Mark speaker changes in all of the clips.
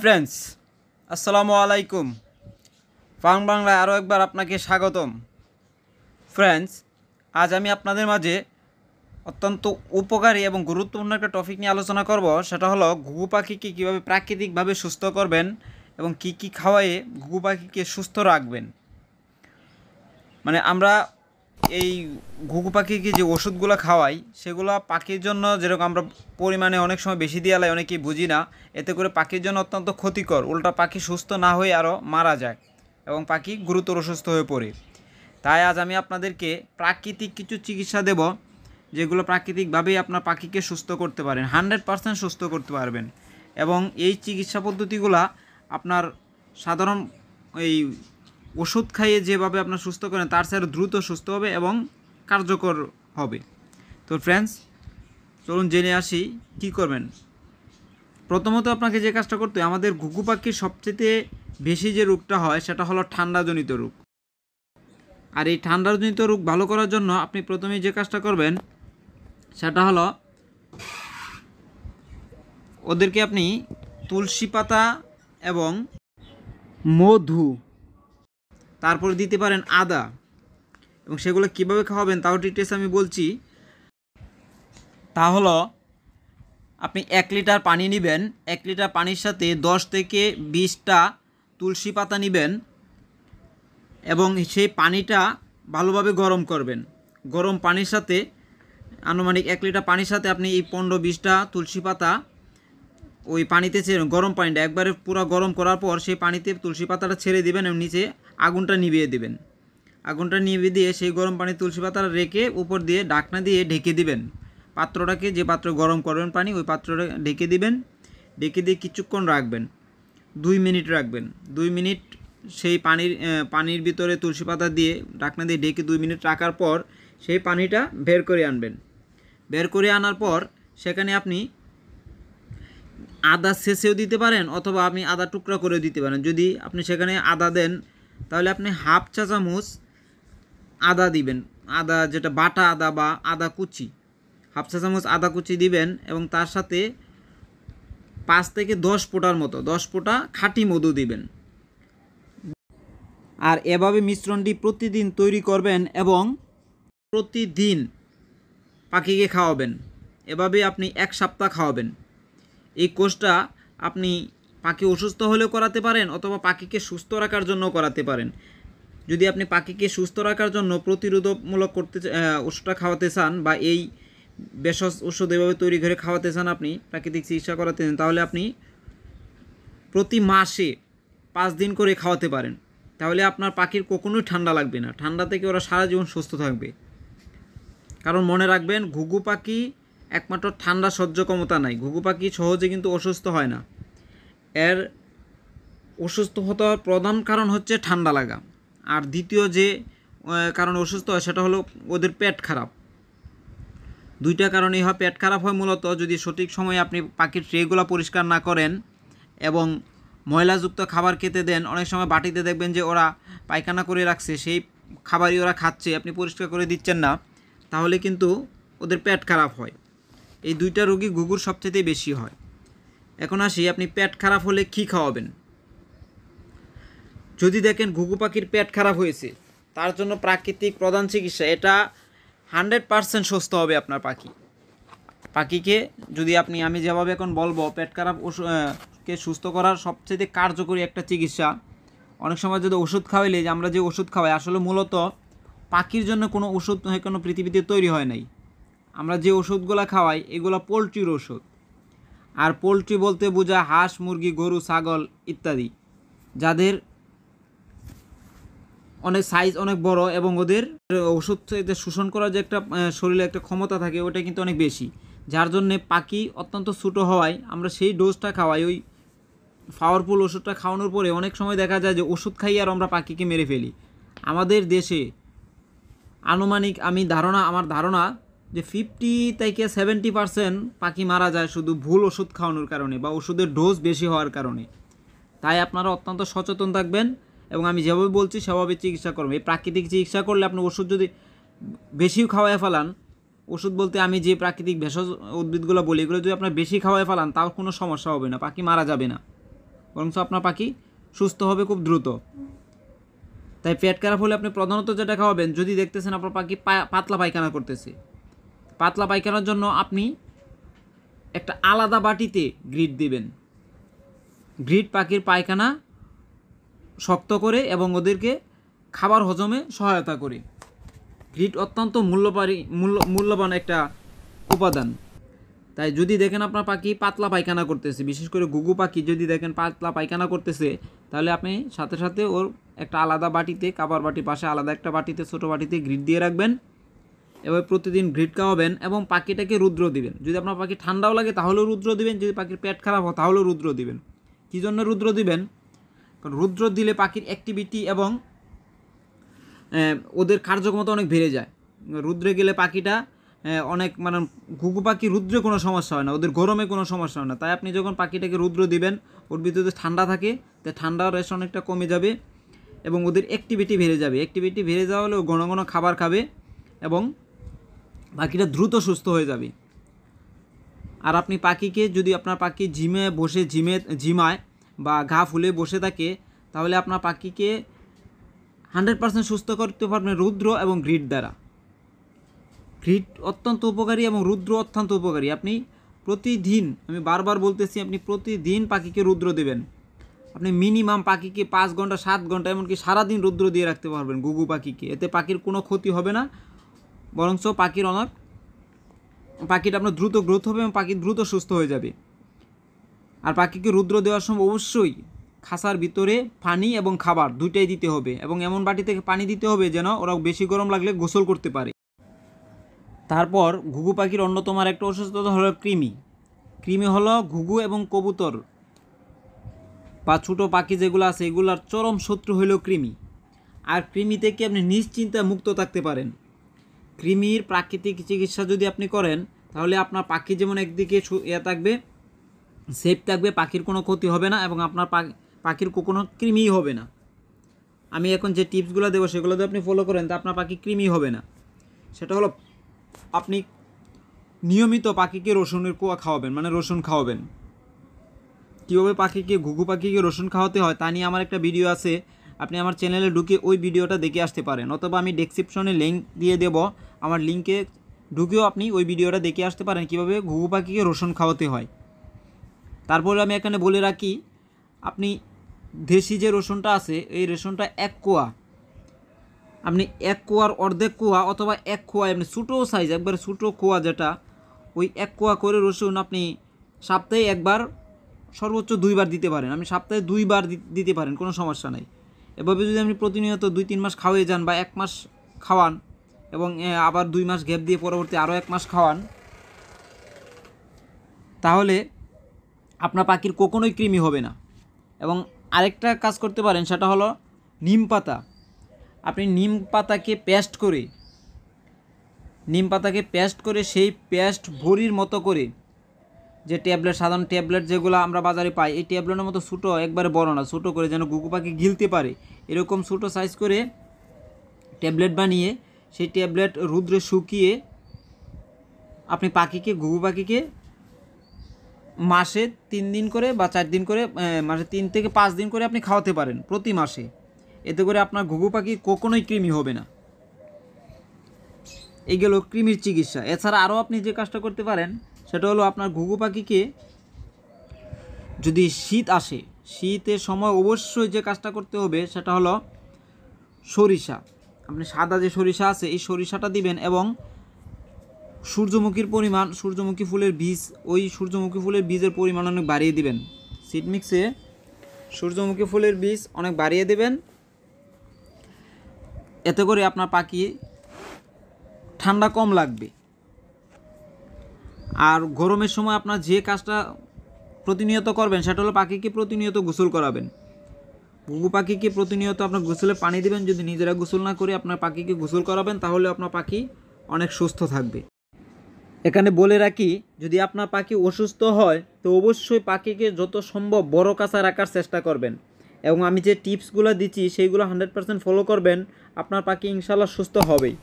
Speaker 1: friends আসসালামু আলাইকুম ফাং বাংলায় আরও একবার আপনাকে স্বাগতম ফ্রেন্ডস আজ আমি আপনাদের মাঝে অত্যন্ত উপকারী এবং গুরুত্বপূর্ণ একটা টপিক নিয়ে আলোচনা করব সেটা হলো ঘুঘু পাখিকে কীভাবে প্রাকৃতিকভাবে সুস্থ করবেন এবং কি কি খাওয়ায়ে ঘুঘু পাখিকে সুস্থ রাখবেন মানে আমরা এই ঘুঘু পাখিকে যে ওষুধগুলো খাওয়াই সেগুলো পাখির জন্য যেরকম আমরা পরিমাণে অনেক সময় বেশি দিয়ে আলাই অনেকেই বুঝি না এতে করে পাখির জন্য অত্যন্ত ক্ষতিকর উল্টা পাখি সুস্থ না হয়ে আরও মারা যায় এবং পাখি গুরুতর অসুস্থ হয়ে পড়ে তাই আজ আমি আপনাদেরকে প্রাকৃতিক কিছু চিকিৎসা দেব যেগুলো প্রাকৃতিকভাবেই আপনার পাখিকে সুস্থ করতে পারেন হান্ড্রেড পারসেন্ট সুস্থ করতে পারবেন এবং এই চিকিৎসা পদ্ধতিগুলা আপনার সাধারণ এই ওষুধ খাইয়ে যেভাবে আপনার সুস্থ করেন তার স্যার দ্রুত সুস্থ হবে এবং কার্যকর হবে তো ফ্রেন্ডস চলুন জেনে আসি কি করবেন প্রথমত আপনাকে যে কাজটা করতে আমাদের ঘুঘু পাখির সবচেয়ে বেশি যে রোগটা হয় সেটা হলো ঠান্ডাজনিত রোগ আর এই ঠান্ডাজনিত রোগ ভালো করার জন্য আপনি প্রথমে যে কাজটা করবেন সেটা হলো ওদেরকে আপনি তুলসী পাতা এবং মধু তারপরে দিতে পারেন আদা এবং সেগুলো কীভাবে খাওয়াবেন তাও ডিটেলস আমি বলছি তা হল আপনি এক লিটার পানি নেবেন এক লিটার পানির সাথে দশ থেকে বিশটা তুলসী পাতা নেবেন এবং সেই পানিটা ভালোভাবে গরম করবেন গরম পানির সাথে আনুমানিক এক লিটার পানির সাথে আপনি এই পনেরো বিশটা তুলসী পাতা ওই পানিতে গরম পানিটা একবারে পুরো গরম করার পর সেই পানিতে তুলসী পাতাটা ছেড়ে দেবেন এবং নিচে আগুনটা নিভিয়ে দিবেন আগুনটা নিভিয়ে দিয়ে সেই গরম পানি তুলসী পাতা রেখে উপর দিয়ে ডাকনা দিয়ে ঢেকে দিবেন পাত্রটাকে যে পাত্র গরম করবেন পানি ওই পাত্রটা ঢেকে দিবেন ঢেকে দিয়ে কিছুক্ষণ রাখবেন দুই মিনিট রাখবেন দুই মিনিট সেই পানির পানির ভিতরে তুলসী পাতা দিয়ে ডাকনা দিয়ে ঢেকে দুই মিনিট রাখার পর সেই পানিটা বের করে আনবেন বের করে আনার পর সেখানে আপনি আদা শেষেও দিতে পারেন অথবা আপনি আদা টুকরা করেও দিতে পারেন যদি আপনি সেখানে আদা দেন তাহলে আপনি হাফ চা চামচ আদা দিবেন আদা যেটা বাটা আদা বা আদা কুচি হাফ চা চামচ আদা কুচি দিবেন এবং তার সাথে পাঁচ থেকে দশ ফোঁটার মতো দশ ফোঁটা খাঁটি মধু দিবেন আর এভাবে মিশ্রণটি প্রতিদিন তৈরি করবেন এবং প্রতিদিন পাখিকে খাওয়াবেন এভাবে আপনি এক সপ্তাহ খাওয়াবেন এই কোষটা আপনি পাখি অসুস্থ হলেও করাতে পারেন অথবা পাখিকে সুস্থ রাখার জন্য করাতে পারেন যদি আপনি পাখিকে সুস্থ রাখার জন্য প্রতিরোধমূলক করতে ওষুধটা খাওয়াতে চান বা এই ভেষজ ওষুধ এভাবে তৈরি করে খাওয়াতে চান আপনি প্রাকৃতিক চিকিৎসা করাতে চান তাহলে আপনি প্রতি মাসে পাঁচ দিন করে খাওয়াতে পারেন তাহলে আপনার পাখির কখনোই ঠান্ডা লাগবে না ঠান্ডা থেকে ওরা সারা জীবন সুস্থ থাকবে কারণ মনে রাখবেন ঘুঘু পাখি একমাত্র ঠান্ডা সহ্য ক্ষমতা নাই ঘুঘু পাখি সহজে কিন্তু অসুস্থ হয় না এর অসুস্থ হওয়ার প্রধান কারণ হচ্ছে ঠান্ডা লাগা আর দ্বিতীয় যে কারণে অসুস্থ হয় সেটা হলো ওদের পেট খারাপ দুইটা কারণে হয় পেট খারাপ হয় মূলত যদি সঠিক সময়ে আপনি পাখির ট্রেগুলো পরিষ্কার না করেন এবং ময়লাযুক্ত খাবার খেতে দেন অনেক সময় বাটিতে দেখবেন যে ওরা পায়খানা করে রাখছে সেই খাবারই ওরা খাচ্ছে আপনি পরিষ্কার করে দিচ্ছেন না তাহলে কিন্তু ওদের পেট খারাপ হয় এই দুইটা রোগী ঘুঘুর সবচেয়ে বেশি হয় এখন আসি আপনি পেট খারাপ হলে কি খাওয়াবেন যদি দেখেন ঘুঘু পাখির পেট খারাপ হয়েছে তার জন্য প্রাকৃতিক প্রধান চিকিৎসা এটা হান্ড্রেড পারসেন্ট সুস্থ হবে আপনার পাখি পাখিকে যদি আপনি আমি যেভাবে এখন বলবো পেট খারাপ কে সুস্থ করার সবচেয়ে কার্যকরী একটা চিকিৎসা অনেক সময় যদি ওষুধ খাওয়াইলে যে আমরা যে ওষুধ খাওয়াই আসলে মূলত পাখির জন্য কোনো ওষুধ কোনো পৃথিবীতে তৈরি হয় নাই আমরা যে ওষুধগুলো খাওয়াই এগুলো পোলট্রির ওষুধ আর পোলট্রি বলতে বোঝা হাঁস মুরগি গরু ছাগল ইত্যাদি যাদের অনেক সাইজ অনেক বড় এবং ওদের ওষুধ শোষণ করার যে একটা শরীরে একটা ক্ষমতা থাকে ওটা কিন্তু অনেক বেশি যার জন্যে পাখি অত্যন্ত ছোটো হওয়ায় আমরা সেই ডোজটা খাওয়াই ওই পাওয়ারফুল ওষুধটা খাওয়ানোর পরে অনেক সময় দেখা যায় যে ওষুধ খাইয়ে আর আমরা পাখিকে মেরে ফেলি আমাদের দেশে আনুমানিক আমি ধারণা আমার ধারণা যে ফিফটি থেকে সেভেন্টি পার্সেন্ট পাখি মারা যায় শুধু ভুল ওষুধ খাওয়ানোর কারণে বা ওষুধের ডোজ বেশি হওয়ার কারণে তাই আপনারা অত্যন্ত সচেতন থাকবেন এবং আমি যেভাবে বলছি সেভাবে চিকিৎসা করবেন এই প্রাকৃতিক চিকিৎসা করলে আপনি ওষুধ যদি বেশিও খাওয়ায় ফেলান ওষুধ বলতে আমি যে প্রাকৃতিক ভেষজ উদ্ভিদগুলো বলি এগুলো যদি আপনার বেশি খাওয়ায় ফেলান তাও কোনো সমস্যা হবে না পাখি মারা যাবে না বরঞ্চ আপনার পাখি সুস্থ হবে খুব দ্রুত তাই পেট খারাপ হলে আপনি প্রধানত যেটা খাওয়াবেন যদি দেখতেছেন আপনার পাখি পাতলা পায়খানা করতেছে পাতলা পায়খানার জন্য আপনি একটা আলাদা বাটিতে গ্রিট দিবেন গ্রিট পাখির পায়খানা শক্ত করে এবং ওদেরকে খাবার হজমে সহায়তা করে গ্রিট অত্যন্ত মূল্যবারী মূল্য মূল্যবান একটা উপাদান তাই যদি দেখেন আপনার পাখি পাতলা পায়খানা করতেছে বিশেষ করে গুগু পাখি যদি দেখেন পাতলা পায়খানা করতেছে তাহলে আপনি সাথে সাথে ওর একটা আলাদা বাটিতে কাবার বাটি পাশে আলাদা একটা বাটিতে ছোটো বাটিতে গ্রিট দিয়ে রাখবেন এভাবে প্রতিদিন গ্রিড খাওয়াবেন এবং পাখিটাকে রুদ্র দিবেন যদি আপনার পাখি ঠান্ডাও লাগে তাহলেও রুদ্র দিবেন যদি পাখির পেট খারাপ হয় তাহলেও রুদ্র দিবেন কী জন্য রুদ্র দিবেন কারণ রুদ্র দিলে পাখির অ্যাক্টিভিটি এবং ওদের কার্যক্ষমতা অনেক বেড়ে যায় রুদ্রে গেলে পাখিটা অনেক মানে ঘুঘু পাখি রুদ্রে কোনো সমস্যা হয় না ওদের গরমে কোনো সমস্যা হয় না তাই আপনি যখন পাখিটাকে রুদ্র দিবেন ওর ভিতরে ঠান্ডা থাকে তাই ঠান্ডার রেশ অনেকটা কমে যাবে এবং ওদের অ্যাক্টিভিটি বেড়ে যাবে অ্যাক্টিভিটি বেড়ে যাওয়া হলেও ঘন ঘন খাবার খাবে এবং পাখিটা দ্রুত সুস্থ হয়ে যাবে আর আপনি পাখিকে যদি আপনার পাখি জিমে বসে জিমে জিমায় বা ঘা ফুলে বসে থাকে তাহলে আপনার পাখিকে হান্ড্রেড পার্সেন্ট সুস্থ করতে পারবেন রুদ্র এবং গ্রিড দ্বারা গ্রিড অত্যন্ত উপকারী এবং রুদ্র অত্যন্ত উপকারী আপনি প্রতিদিন আমি বারবার বলতেছি আপনি প্রতিদিন পাখিকে রুদ্র দেবেন আপনি মিনিমাম পাখিকে পাঁচ ঘন্টা সাত ঘন্টা এমনকি সারাদিন রুদ্র দিয়ে রাখতে পারবেন গুগু পাখিকে এতে পাখির কোনো ক্ষতি হবে না বরঞ্চ পাখির অনেক পাখিটা আপনার দ্রুত গ্রোথ হবে এবং পাখি দ্রুত সুস্থ হয়ে যাবে আর পাখিকে রুদ্র দেওয়ার সময় অবশ্যই খাসার ভিতরে পানি এবং খাবার দুইটাই দিতে হবে এবং এমন বাটি থেকে পানি দিতে হবে যেন ওরা বেশি গরম লাগলে গোসল করতে পারে তারপর ঘুঘু পাখির অন্যতম আর একটা অসুস্থতা হলো কৃমি কৃমি হলো ঘুঘু এবং কবুতর বা ছোটো পাখি যেগুলো আছে এগুলার চরম শত্রু হলো কৃমি আর কৃমি থেকে আপনি নিশ্চিন্তায় মুক্ত থাকতে পারেন কৃমির প্রাকৃতিক চিকিৎসা যদি আপনি করেন তাহলে আপনার পাখি যেমন একদিকে ইয়ে থাকবে সেফ থাকবে পাখির কোনো ক্ষতি হবে না এবং আপনার পাখির কোনো কৃমিই হবে না আমি এখন যে টিপসগুলো দেবো সেগুলো যদি আপনি ফলো করেন তা আপনার পাখি কৃমি হবে না সেটা হলো আপনি নিয়মিত পাখিকে রসুনের কুয়া খাওয়াবেন মানে রসুন খাওয়াবেন কীভাবে পাখিকে ঘুঘু পাখিকে রসুন খাওয়াতে হয় তা নিয়ে আমার একটা ভিডিও আছে আপনি আমার চ্যানেলে ঢুকে ওই ভিডিওটা দেখে আসতে পারেন অথবা আমি ডেসক্রিপশনে লিঙ্ক দিয়ে দেব আমার লিঙ্কে ঢুকেও আপনি ওই ভিডিওটা দেখে আসতে পারেন কিভাবে ঘুঘু পাখিকে রসুন খাওয়াতে হয় তারপরে আমি এখানে বলে রাখি আপনি দেশি যে রসুনটা আছে এই রসুনটা এক কোয়া আপনি এক কোয়ার অর্ধেক কোয়া অথবা এক কোয়া আপনি ছোটো সাইজ একবার ছোটো কোয়া যেটা ওই এক কোয়া করে রসুন আপনি সপ্তাহে একবার সর্বোচ্চ দুইবার দিতে পারেন আপনি সপ্তাহে দুইবার দিতে পারেন কোনো সমস্যা নাই এভাবে যদি আপনি প্রতিনিয়ত দুই তিন মাস খাওয়াই যান বা এক মাস খাওয়ান এবং আবার দুই মাস গ্যাপ দিয়ে পরবর্তী আরও এক মাস খাওয়ান তাহলে আপনার পাখির কোকোনোই কৃমি হবে না এবং আরেকটা কাজ করতে পারেন সেটা হলো নিম পাতা আপনি নিম পাতাকে পেস্ট করে নিম পাতাকে পেস্ট করে সেই পেস্ট ভরির মতো করে যে ট্যাবলেট সাধারণ ট্যাবলেট যেগুলো আমরা বাজারে পাই এই ট্যাবলেটের মতো ছোটো একবারে বড় না ছোটো করে যেন গুকু পাখি গিলতে পারে এরকম ছোটো সাইজ করে ট্যাবলেট বানিয়ে সেই ট্যাবলেট রুদ্রে শুকিয়ে আপনি পাখিকে গুকু পাখিকে মাসে তিন দিন করে বা চার দিন করে মাসে তিন থেকে পাঁচ দিন করে আপনি খাওয়াতে পারেন প্রতি মাসে এতে করে আপনার ঘুঘু পাখি কখনোই কৃমি হবে না এই কৃমির চিকিৎসা এছাড়া আরও আপনি যে কাজটা করতে পারেন সেটা হলো আপনার ঘুঘু পাখিকে যদি শীত আসে শীতের সময় অবশ্যই যে কাজটা করতে হবে সেটা হলো সরিষা আপনি সাদা যে সরিষা আছে এই সরিষাটা দিবেন এবং সূর্যমুখীর পরিমাণ সূর্যমুখী ফুলের বীজ ওই সূর্যমুখী ফুলের বীজের পরিমাণ অনেক বাড়িয়ে দিবেন সিট মিক্সে সূর্যমুখী ফুলের বীজ অনেক বাড়িয়ে দেবেন এতে করে আপনার পাখি ঠান্ডা কম লাগবে আর গরমের সময় আপনার যে কাজটা প্রতিনিয়ত করবেন সেটা হলো পাখিকে প্রতিনিয়ত গোসল করাবেন ঘুঘু পাখিকে প্রতিনিয়ত আপনার গোসলে পানি দেবেন যদি নিজেরা গোসল না করে আপনার পাখিকে গোসল করাবেন তাহলে আপনার পাখি অনেক সুস্থ থাকবে এখানে বলে রাখি যদি আপনার পাখি অসুস্থ হয় তো অবশ্যই পাখিকে যত সম্ভব বড় কাঁচা রাখার চেষ্টা করবেন এবং আমি যে টিপসগুলো দিচ্ছি সেইগুলো হান্ড্রেড পার্সেন্ট ফলো করবেন আপনার পাখি ইনশাল্লাহ সুস্থ হবেই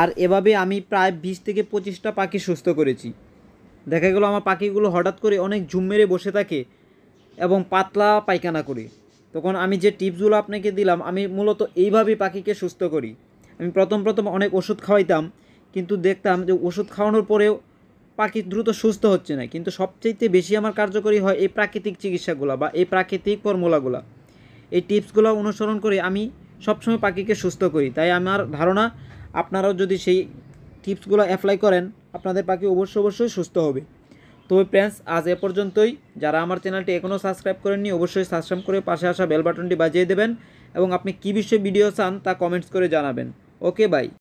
Speaker 1: আর এভাবে আমি প্রায় বিশ থেকে পঁচিশটা পাখি সুস্থ করেছি দেখা গেলো আমার পাখিগুলো হঠাৎ করে অনেক ঝুম মেরে বসে থাকে এবং পাতলা পায়খানা করে তখন আমি যে টিপসগুলো আপনাকে দিলাম আমি মূলত এইভাবেই পাখিকে সুস্থ করি আমি প্রথম প্রথম অনেক ওষুধ খাওয়াইতাম কিন্তু দেখতাম যে ওষুধ খাওয়ানোর পরেও পাখি দ্রুত সুস্থ হচ্ছে না কিন্তু সবচেয়ে বেশি আমার কার্যকরী হয় এই প্রাকৃতিক চিকিৎসাগুলো বা এই প্রাকৃতিক ফর্মুলাগুলো এই টিপসগুলো অনুসরণ করে আমি সবসময় পাখিকে সুস্থ করি তাই আমার ধারণা আপনারাও যদি সেই টিপসগুলো অ্যাপ্লাই করেন আপনাদের পাখি অবশ্যই অবশ্যই সুস্থ হবে তবে ফ্রেন্ডস আজ এ পর্যন্তই যারা আমার চ্যানেলটি এখনও সাবস্ক্রাইব করেননি অবশ্যই সাবস্ক্রাইব করে পাশে আসা বেল বাটনটি বাজিয়ে দেবেন এবং আপনি কী বিষয়ে ভিডিও চান তা কমেন্টস করে জানাবেন ওকে বাই